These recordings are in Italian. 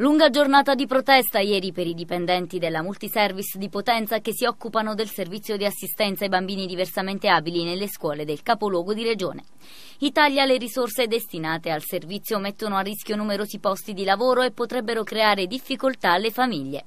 Lunga giornata di protesta ieri per i dipendenti della multiservice di Potenza che si occupano del servizio di assistenza ai bambini diversamente abili nelle scuole del capoluogo di regione. Italia le risorse destinate al servizio mettono a rischio numerosi posti di lavoro e potrebbero creare difficoltà alle famiglie.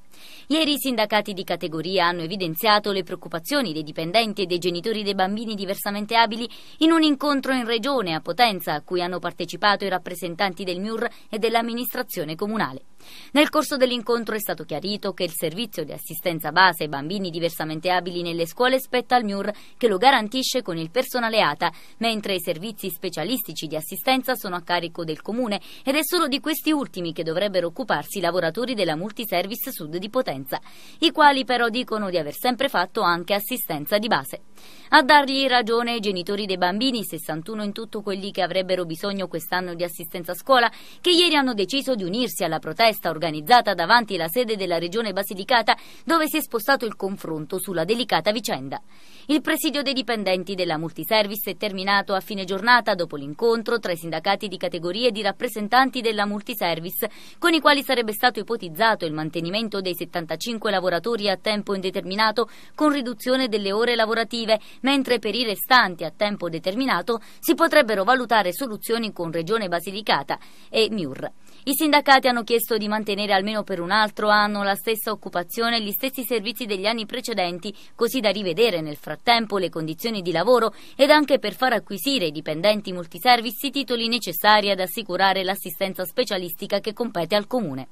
Ieri i sindacati di categoria hanno evidenziato le preoccupazioni dei dipendenti e dei genitori dei bambini diversamente abili in un incontro in regione a Potenza a cui hanno partecipato i rappresentanti del MIUR e dell'amministrazione comunale. Nel corso dell'incontro è stato chiarito che il servizio di assistenza base ai bambini diversamente abili nelle scuole spetta al MIUR che lo garantisce con il personale ATA, mentre i servizi specialistici di assistenza sono a carico del comune ed è solo di questi ultimi che dovrebbero occuparsi i lavoratori della multiservice sud di Potenza, i quali però dicono di aver sempre fatto anche assistenza di base. A dargli ragione i genitori dei bambini, 61 in tutto quelli che avrebbero bisogno quest'anno di assistenza a scuola, che ieri hanno deciso di unirsi alla protesta organizzata davanti la sede della regione Basilicata, dove si è spostato il confronto sulla delicata vicenda. Il presidio dei dipendenti della multiservice è terminato a fine giornata dopo l'incontro tra i sindacati di categorie e di rappresentanti della multiservice, con i quali sarebbe stato ipotizzato il mantenimento dei 75 lavoratori a tempo indeterminato con riduzione delle ore lavorative, mentre per i restanti a tempo determinato si potrebbero valutare soluzioni con Regione Basilicata e MIUR. I sindacati hanno chiesto di mantenere almeno per un altro anno la stessa occupazione e gli stessi servizi degli anni precedenti, così da rivedere nel frattempo le condizioni di lavoro ed anche per far acquisire ai dipendenti multiservice i titoli necessari ad assicurare l'assistenza specialistica che compete al Comune.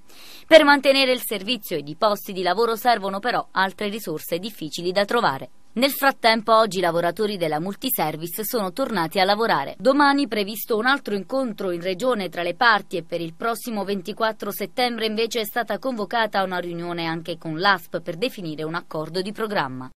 Per mantenere il servizio e di posti di lavoro servono però altre risorse difficili da trovare. Nel frattempo oggi i lavoratori della multiservice sono tornati a lavorare. Domani previsto un altro incontro in regione tra le parti e per il prossimo 24 settembre invece è stata convocata una riunione anche con l'ASP per definire un accordo di programma.